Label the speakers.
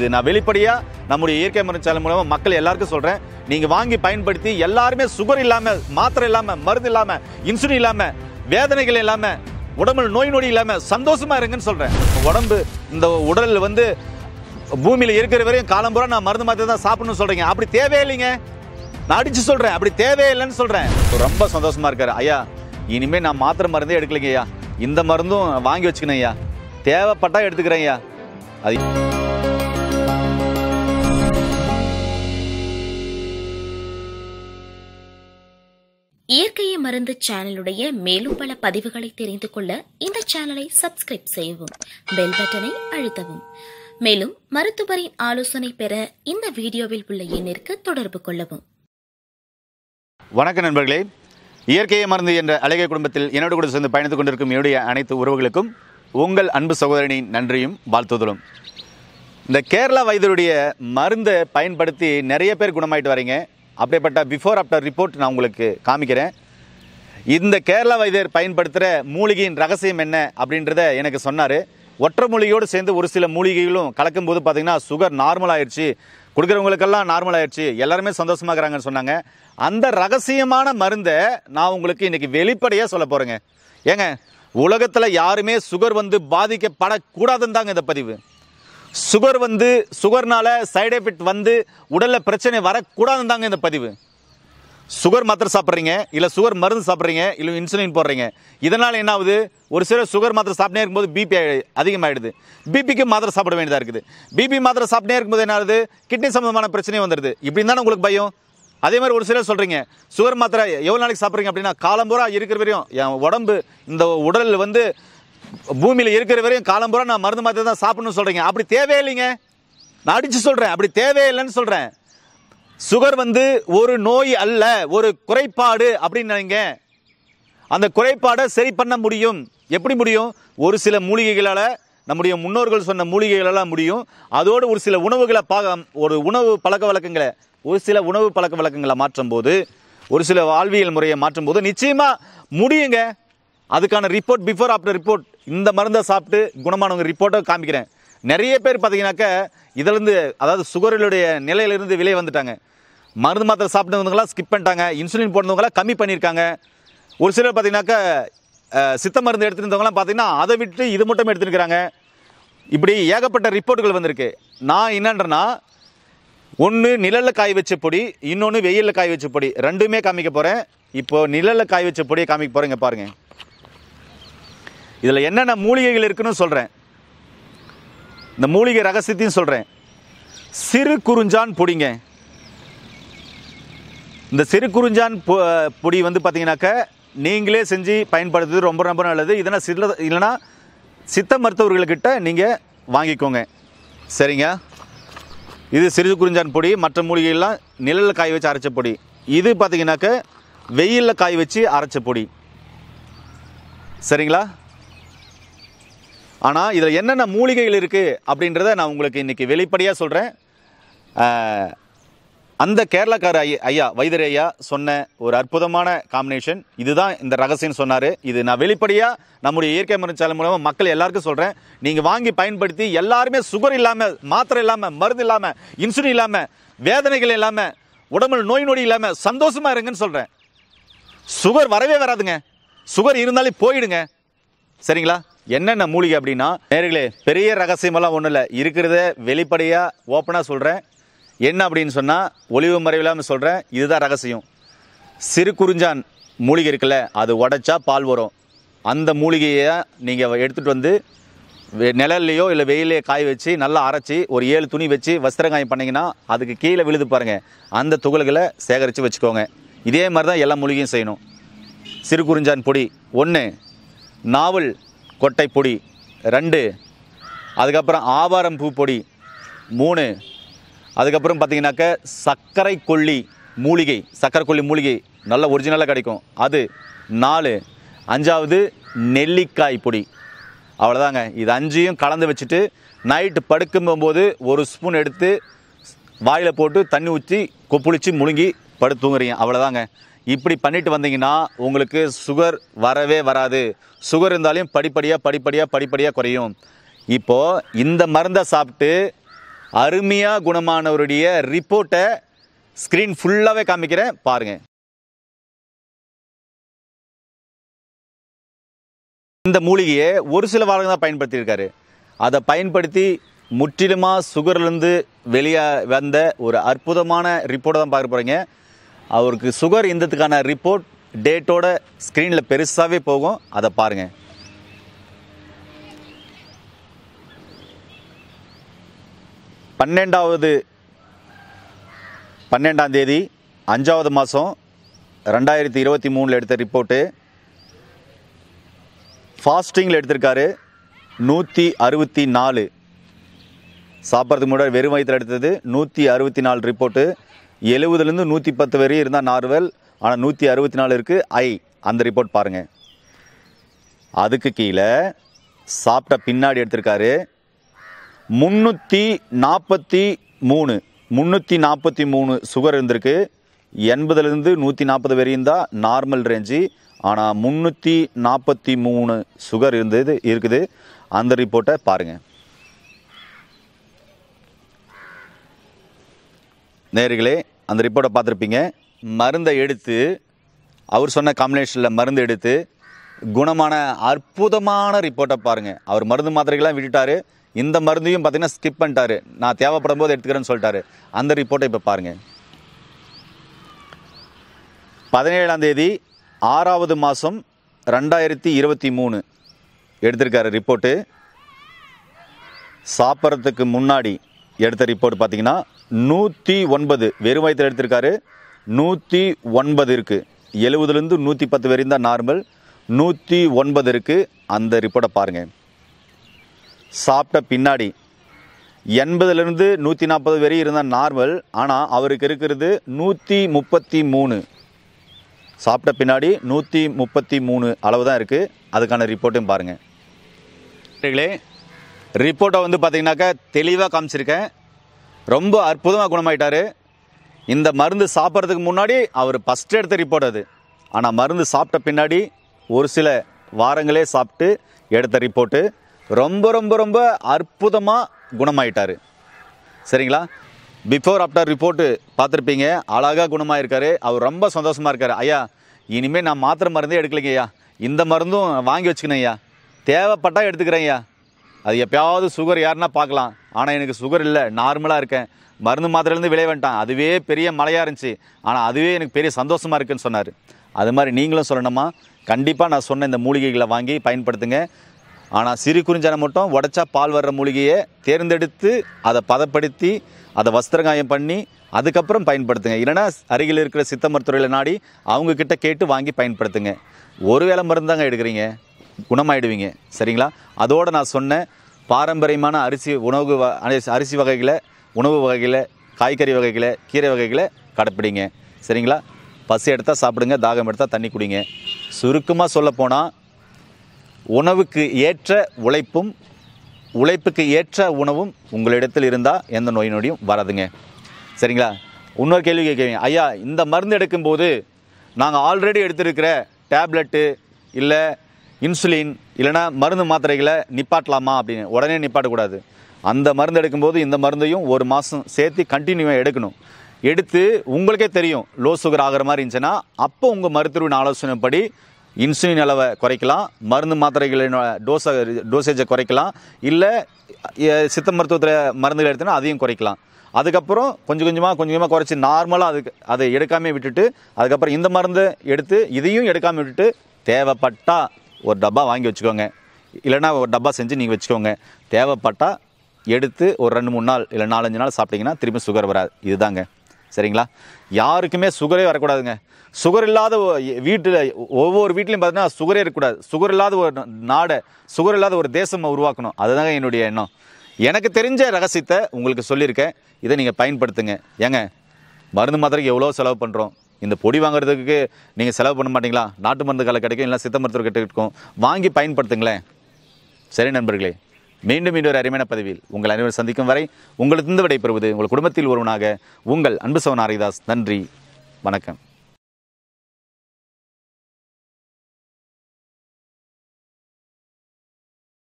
Speaker 1: இது நான் வெளிப்படையாக நம்முடைய இயற்கை மருந்து மூலமாக மக்கள் எல்லாருக்கும் சொல்கிறேன் நீங்கள் வாங்கி பயன்படுத்தி எல்லாருமே சுகர் இல்லாமல் மாத்திரை இல்லாமல் மருந்து இல்லாமல் இன்சுலின் இல்லாமல் வேதனைகள் இல்லாமல் உடம்புல நோய் நொடி இல்லாமல் சந்தோஷமாக இருங்கன்னு சொல்கிறேன் உடம்பு இந்த உடல் வந்து பூமியில் இருக்கிற வரையும் காலம்புறா நான் மருந்து மாத்திரை தான் சாப்பிடணும்னு சொல்கிறீங்க அப்படி தேவையில்லைங்க நான் அடித்து சொல்கிறேன் அப்படி தேவையில்லைன்னு சொல்கிறேன் ரொம்ப சந்தோஷமாக இருக்கார் ஐயா இனிமேல் நான் மாத்திரை மருந்தே எடுக்கலைங்க ஐயா இந்த மருந்தும் வாங்கி வச்சுக்கணும் ஐயா தேவைப்பட்டால் எடுத்துக்கிறேன் ஐயா அது மருந்து சேனலுடைய மேலும் பல பதிவுகளை தெரிந்து கொள்ள இந்த சேனலை சப்ஸ்கிரைப் செய்யவும் பெல் பட்டனை அழுத்தவும் மேலும் மருத்துவரின் ஆலோசனை பெற இந்த வீடியோவில் உள்ள எண்ணிற்கு தொடர்பு கொள்ளவும் வணக்க நண்பர்களே இயற்கையை மருந்து என்ற அழகிய குடும்பத்தில் என்னோடு கூட சேர்ந்து பயணித்துக் கொண்டிருக்கும் என்னுடைய அனைத்து உறவுகளுக்கும் உங்கள் அன்பு சகோதரனின் நன்றியும் வாழ்த்துதலும் இந்த கேரளா வைத்தியருடைய மருந்தை பயன்படுத்தி நிறைய பேர் குணமாயிட்டு வரீங்க அப்படிப்பட்ட பிஃபோர் ஆஃப்டர் ரிப்போர்ட் நான் உங்களுக்கு காமிக்கிறேன் இந்த கேரளா வைத்தியர் பயன்படுத்துகிற மூலிகையின் ரகசியம் என்ன அப்படின்றத எனக்கு சொன்னார் ஒற்றை மூலிகையோடு சேர்ந்து ஒரு சில மூலிகைகளும் கலக்கும்போது பார்த்தீங்கன்னா சுகர் நார்மல் ஆயிடுச்சு கொடுக்குறவங்களுக்கெல்லாம் நார்மல் ஆயிடுச்சு எல்லாருமே சந்தோஷமாக இருக்கிறாங்கன்னு சொன்னாங்க அந்த ரகசியமான மருந்தை நான் உங்களுக்கு இன்றைக்கி வெளிப்படையாக சொல்ல போகிறேங்க ஏங்க உலகத்தில் யாருமே சுகர் வந்து பாதிக்கப்படக்கூடாதுன்னு தாங்க இந்த பதிவு சுகர் வந்து சுகர்னால சைடு எஃபெக்ட் வந்து உடலில் பிரச்சனை வரக்கூடாதுன்னு தாங்க இந்த பதிவு சுகர் மாத்திரை சாப்பிட்றீங்க இல்லை சுகர் மருந்து சாப்பிட்றீங்க இல்லை இன்சுலின் போடுறீங்க இதனால் என்ன ஆகுது ஒரு சில சுகர் மாத்திரை சாப்பிட்டே இருக்கும்போது பிபி அதிகமாகிடுது பிபிக்கு மாத்திரை சாப்பிட வேண்டியதாக இருக்குது பிபி மாத்திரை சாப்பிட்டே இருக்கும்போது என்ன ஆகுது கிட்னி சம்மந்தமான பிரச்சனையும் வந்துடுது இப்படி தானே உங்களுக்கு பயம் அதே மாதிரி ஒரு சிலர் சொல்கிறீங்க சுகர் மாத்திரை எவ்வளோ நாளைக்கு சாப்பிட்றீங்க அப்படின்னா காலம்பூரா இருக்கிற வரையும் என் உடம்பு இந்த உடலில் வந்து பூமியில் இருக்கிற வரையும் காலம்பூரா நான் மருந்து மாத்திரை தான் சாப்பிட்ணும்னு சொல்கிறீங்க அப்படி தேவையில்லைங்க நான் அடித்து சொல்கிறேன் அப்படி தேவையில்லைன்னு சொல்கிறேன் சுகர் வந்து ஒரு நோய் அல்ல ஒரு குறைபாடு அப்படின்னு நினைங்க அந்த குறைபாடை சரி பண்ண முடியும் எப்படி முடியும் ஒரு சில மூலிகைகளால் நம்முடைய முன்னோர்கள் சொன்ன மூலிகைகளெல்லாம் முடியும் அதோடு ஒரு சில உணவுகளை பாக ஒரு உணவு பழக்க வழக்கங்களை ஒரு சில உணவு பழக்க வழக்கங்களை மாற்றும் போது ஒரு சில வாழ்வியல் முறையை மாற்றும் போது நிச்சயமாக முடியுங்க அதுக்கான ரிப்போர்ட் பிஃபோர் ஆஃப்டர் ரிப்போர்ட் இந்த மருந்தை சாப்பிட்டு குணமானவங்க ரிப்போர்ட்டை காமிக்கிறேன் நிறைய பேர் பார்த்தீங்கன்னாக்க இதிலேருந்து அதாவது சுகருடைய நிலையிலிருந்து விலை வந்துட்டாங்க மருந்து மாத்திரை சாப்பிட்டவங்களாம் ஸ்கிப் பண்ணிட்டாங்க இன்சுலின் போனவங்களாம் கம்மி பண்ணியிருக்காங்க ஒரு சிலர் பார்த்தீங்கன்னாக்கா சித்த மருந்து எடுத்துருந்தவங்களாம் பார்த்தீங்கன்னா அதை விட்டு இது மட்டும் எடுத்துருக்கிறாங்க இப்படி ஏகப்பட்ட ரிப்போர்ட்டுகள் வந்திருக்கு நான் என்னன்றேன்னா ஒன்று நிழலில் காய் வச்ச பொடி இன்னொன்று வெயிலில் காய் வச்ச பொடி ரெண்டுமே காமிக்க போகிறேன் இப்போது நிழலில் காய் வச்ச பொடியை காமிக்க போகிறேங்க பாருங்கள் இதில் என்னென்ன மூலிகைகள் இருக்குன்னு சொல்கிறேன் இந்த மூலிகை ரகசியத்தையும் சொல்கிறேன் சிறு குறிஞ்சான் பொடிங்க இந்த சிறு குறிஞ்சான் பொடி வந்து பார்த்தீங்கன்னாக்க நீங்களே செஞ்சு பயன்படுத்துறது ரொம்ப ரொம்ப நல்லது இதனால் சில இல்லைனா சித்த மருத்துவர்கள்கிட்ட நீங்கள் வாங்கிக்கோங்க சரிங்க இது சிறு குறிஞ்சான் பொடி மற்ற மூலிகைலாம் நிழலில் காய வச்சு அரைச்ச பொடி இது பார்த்தீங்கன்னாக்க வெயிலில் காய வச்சு அரைச்ச பொடி சரிங்களா ஆனால் இதில் என்னென்ன மூலிகைகள் இருக்குது அப்படின்றத நான் உங்களுக்கு இன்றைக்கி வெளிப்படையாக சொல்கிறேன் அந்த கேரளாக்கார ஐயா ஐயா வைதர் ஐயா சொன்ன ஒரு அற்புதமான காம்பினேஷன் இதுதான் இந்த ரகசியம்னு சொன்னார் இது நான் வெளிப்படையாக நம்முடைய இயற்கை மருந்துச்சாலை மூலமாக மக்கள் எல்லாருக்கும் சொல்கிறேன் நீங்கள் வாங்கி பயன்படுத்தி எல்லாருமே சுகர் இல்லாமல் மாத்திரை இல்லாமல் மருந்து இல்லாமல் இன்சுலின் இல்லாமல் வேதனைகள் இல்லாமல் உடம்புல நோய் நொடி இல்லாமல் சந்தோஷமாக இருங்கன்னு சொல்கிறேன் சுகர் வரவே வராதுங்க சுகர் இருந்தாலே போயிடுங்க சரிங்களா என்னென்ன மூலிகை அப்படின்னா நேர்களே பெரிய ரகசியமெல்லாம் ஒன்றும் இல்லை இருக்கிறத வெளிப்படையாக ஓப்பனாக சொல்கிறேன் என்ன அப்படின்னு சொன்னால் ஒளிவு மறைவில்லாமல் சொல்கிறேன் இதுதான் ரகசியம் சிறு குறிஞ்சான் மூலிகை இருக்குல்ல அது உடைச்சா பால் வரும் அந்த மூலிகையை நீங்கள் எடுத்துகிட்டு வந்து நிழல்லையோ இல்லை வெயிலையோ காய வச்சு நல்லா அரைச்சி ஒரு ஏழு துணி வச்சு வஸ்திரங்காயம் பண்ணிங்கன்னா அதுக்கு கீழே விழுது பாருங்கள் அந்த துகள்களை சேகரித்து வச்சுக்கோங்க இதே மாதிரி தான் எல்லா மூலிகையும் செய்யணும் சிறு குறிஞ்சான் பொடி ஒன்று நாவல் கொட்டை பொடி ரெண்டு அதுக்கப்புறம் ஆவாரம் பூ பொடி மூணு அதுக்கப்புறம் பார்த்தீங்கன்னாக்க சர்க்கரை கொல்லி மூலிகை சர்க்கரை கொல்லி மூலிகை நல்ல ஒரிஜினலாக கிடைக்கும் அது நாலு அஞ்சாவது நெல்லிக்காய் பொடி அவ்வளோதாங்க இது அஞ்சையும் கலந்து வச்சுட்டு நைட்டு படுக்கும்போது ஒரு ஸ்பூன் எடுத்து வாயில் போட்டு தண்ணி ஊற்றி கொப்புளிச்சு முழுங்கி படுத்து தூங்குறீங்க அவ்வளோதாங்க இப்படி பண்ணிட்டு வந்தீங்கன்னா உங்களுக்கு சுகர் வரவே வராது சுகர் இருந்தாலும் படிப்படியாக படிப்படியாக படிப்படியாக குறையும் இப்போது இந்த மருந்தை சாப்பிட்டு அருமையாக குணமானவருடைய ரிப்போர்ட்டை ஸ்க்ரீன் ஃபுல்லாகவே காமிக்கிறேன் பாருங்கள் இந்த மூலிகையை ஒரு சில வாரங்கள் தான் பயன்படுத்தியிருக்காரு அதை பயன்படுத்தி முற்றிலுமாக சுகர்லேருந்து வெளியே வந்த ஒரு அற்புதமான ரிப்போர்ட்டை தான் பார்க்க போகிறீங்க அவருக்கு சுகர் இந்தத்துக்கான ரிப்போர்ட் டேட்டோட ஸ்க்ரீனில் பெருசாகவே போகும் அதை பாருங்கள் பன்னெண்டாவது பன்னெண்டாம் தேதி அஞ்சாவது மாதம் ரெண்டாயிரத்தி இருபத்தி மூணில் எடுத்த ரிப்போர்ட்டு ஃபாஸ்டிங்கில் எடுத்திருக்காரு நூற்றி அறுபத்தி நாலு சாப்பிட்றதுக்கு முன்னாடி வெறும் வயிற்றில் எடுத்தது நூற்றி அறுபத்தி நாலு ரிப்போர்ட்டு எழுபதுலேருந்து நூற்றி பத்து வரையும் இருந்தால் நார்வல் ஆனால் நூற்றி அறுபத்தி நாலு இருக்குது ஐ அந்த ரிப்போர்ட் பாருங்கள் அதுக்கு கீழே சாப்பிட்ட பின்னாடி எடுத்திருக்காரு முந்நூற்றி நாற்பத்தி மூணு முந்நூற்றி நாற்பத்தி மூணு சுகர் இருந்திருக்கு எண்பதுலேருந்து நூற்றி நாற்பது வரையும் தான் நார்மல் ரேஞ்சு ஆனால் முந்நூற்றி நாற்பத்தி மூணு சுகர் இருந்தது இருக்குது அந்த ரிப்போர்ட்டை பாருங்கள் நேர்களே அந்த ரிப்போர்ட்டை பார்த்துருப்பீங்க மருந்தை எடுத்து அவர் சொன்ன காம்பினேஷனில் மருந்து எடுத்து குணமான அற்புதமான ரிப்போர்ட்டை பாருங்கள் அவர் மருந்து மாத்திரைகள்லாம் விட்டுட்டார் இந்த மருந்தையும் பார்த்திங்கன்னா ஸ்கிப் பண்ணிட்டாரு நான் தேவைப்படும் போது எடுத்துக்கிறேன்னு சொல்லிட்டாரு அந்த ரிப்போர்ட்டை இப்போ பாருங்கள் பதினேழாம் தேதி ஆறாவது மாதம் ரெண்டாயிரத்தி இருபத்தி மூணு எடுத்திருக்காரு ரிப்போர்ட்டு சாப்பிட்றதுக்கு முன்னாடி எடுத்த ரிப்போர்ட் பார்த்தீங்கன்னா நூற்றி ஒன்பது வெறும் வயத்தில் எடுத்திருக்காரு நூற்றி ஒன்பது இருக்குது எழுபதுலேருந்து நூற்றி பத்து வரையும் தான் நார்மல் நூற்றி ஒன்பது இருக்குது அந்த ரிப்போர்ட்டை பாருங்கள் சாப்பிட்ட பின்னாடி எண்பதுலேருந்து நூற்றி நாற்பது வரை இருந்தால் நார்மல் ஆனால் அவருக்கு இருக்கிறது நூற்றி முப்பத்தி மூணு சாப்பிட்ட பின்னாடி நூற்றி முப்பத்தி மூணு அளவு தான் இருக்குது அதுக்கான ரிப்போர்ட்டையும் பாருங்கள் ரிப்போர்ட்டை வந்து பார்த்தீங்கன்னாக்கா தெளிவாக காமிச்சிருக்கேன் ரொம்ப அற்புதமாக குணமாயிட்டார் இந்த மருந்து சாப்பிட்றதுக்கு முன்னாடி அவர் ஃபஸ்ட்டு எடுத்த ரிப்போர்ட் அது ஆனால் மருந்து சாப்பிட்ட பின்னாடி ஒரு சில வாரங்களே சாப்பிட்டு எடுத்த ரிப்போர்ட்டு ரொம்ப ரொம்ப ரொம்ப அற்புதமாக குணமாயிட்டார் சரிங்களா பிஃபோர் ஆஃப்டர் ரிப்போர்ட்டு பார்த்துருப்பீங்க அழகாக குணமாயிருக்காரு அவர் ரொம்ப சந்தோஷமாக இருக்கார் ஐயா இனிமேல் நான் மாத்திரை மருந்தே எடுக்கலைங்க ஐயா இந்த மருந்தும் வாங்கி வச்சுக்கணும் ஐயா தேவைப்பட்டால் எடுத்துக்கிறேன் ஐயா அது எப்பயாவது சுகர் யாருன்னா பார்க்கலாம் ஆனால் எனக்கு சுகர் இல்லை நார்மலாக இருக்கேன் மருந்து மாத்திரையிலேருந்து விளைய வேண்டாம் அதுவே பெரிய மழையாக இருந்துச்சு ஆனால் அதுவே எனக்கு பெரிய சந்தோஷமாக இருக்குன்னு சொன்னார் அது மாதிரி நீங்களும் சொல்லணுமா கண்டிப்பாக நான் சொன்ன இந்த மூலிகைகளை வாங்கி பயன்படுத்துங்க ஆனால் சிறு குறிஞ்சனை மட்டும் உடச்சா பால் வர்ற மூலிகையை தேர்ந்தெடுத்து அதை பதப்படுத்தி அதை வஸ்திரகாயம் பண்ணி அதுக்கப்புறம் பயன்படுத்துங்க இல்லைனா அருகில் இருக்கிற சித்த மருத்துவர்களை நாடி அவங்கக்கிட்ட கேட்டு வாங்கி பயன்படுத்துங்க ஒரு வேளை மருந்தாங்க எடுக்கிறீங்க குணமாயிடுவீங்க சரிங்களா அதோடு நான் சொன்னேன் பாரம்பரியமான அரிசி உணவு அரிசி வகைகளை உணவு வகைகளை காய்கறி வகைகளை கீரை வகைகளை கடைப்பிடிங்க சரிங்களா பசி எடுத்தால் சாப்பிடுங்க தாகம் எடுத்தால் தண்ணி குடிங்க சுருக்கமாக சொல்லப்போனால் உணவுக்கு ஏற்ற உழைப்பும் உழைப்புக்கு ஏற்ற உணவும் உங்களிடத்தில் இருந்தால் எந்த நோய் நொடியும் வராதுங்க சரிங்களா இன்னொரு கேள்வி கேட்குறீங்க ஐயா இந்த மருந்து எடுக்கும்போது நாங்கள் ஆல்ரெடி எடுத்திருக்கிற டேப்லெட்டு இல்லை இன்சுலின் இல்லைனா மருந்து மாத்திரைகளை நிப்பாட்டலாமா அப்படின்னு உடனே நிப்பாட்டக்கூடாது அந்த மருந்து எடுக்கும்போது இந்த மருந்தையும் ஒரு மாதம் சேர்த்து கண்டினியூவாக எடுக்கணும் எடுத்து உங்களுக்கே தெரியும் லோ சுகர் ஆகிற மாதிரி இருந்துச்சுன்னா அப்போ உங்கள் மருத்துவின் ஆலோசனைப்படி இன்சுலின் அளவை குறைக்கலாம் மருந்து மாத்திரைகளின் டோஸை டோசேஜை குறைக்கலாம் இல்லை சித்த மருத்துவத்தில் மருந்துகள் எடுத்தோன்னா அதையும் குறைக்கலாம் அதுக்கப்புறம் கொஞ்சம் கொஞ்சமாக கொஞ்சம் கொஞ்சமாக குறைச்சி நார்மலாக அதுக்கு அதை எடுக்காமல் விட்டுட்டு அதுக்கப்புறம் இந்த மருந்து எடுத்து இதையும் எடுக்காமல் விட்டுட்டு தேவைப்பட்டால் ஒரு டப்பா வாங்கி வச்சுக்கோங்க இல்லைனா ஒரு டப்பா செஞ்சு நீங்கள் வச்சுக்கோங்க தேவைப்பட்டால் எடுத்து ஒரு ரெண்டு மூணு நாள் இல்லை நாலஞ்சு நாள் சாப்பிட்டிங்கன்னா திரும்பி சுகர் வராது இதுதாங்க சரிங்களா யாருக்குமே சுகரே வரக்கூடாதுங்க சுகர் இல்லாத வீட்டில் ஒவ்வொரு வீட்லையும் பார்த்தீங்கன்னா சுகரே இருக்கக்கூடாது சுகர் இல்லாத ஒரு நாடை சுகர் இல்லாத ஒரு தேசம் உருவாக்கணும் அதுதாங்க என்னுடைய எண்ணம் எனக்கு தெரிஞ்ச ரகசியத்தை உங்களுக்கு சொல்லியிருக்கேன் இதை நீங்கள் பயன்படுத்துங்க ஏங்க மருந்து மாத்திரைக்கு எவ்வளோ செலவு பண்ணுறோம் இந்த பொடி வாங்குறதுக்கு நீங்கள் செலவு பண்ண மாட்டீங்களா நாட்டு மருந்து கலை கிடைக்கும் இல்லை சித்த மருத்துவர் கிட்ட இருக்கும் வாங்கி பயன்படுத்துங்களேன் சரி நண்பர்களே மீண்டும் மீண்டும் ஒரு அருமையான பதவியில் உங்கள் அனைவரும் சந்திக்கும் வரை உங்களுக்கு இருந்து விடைபெறுவது உங்கள் குடும்பத்தில் ஒருவனாக உங்கள் அன்பு சவன் ஹரிதாஸ் நன்றி வணக்கம்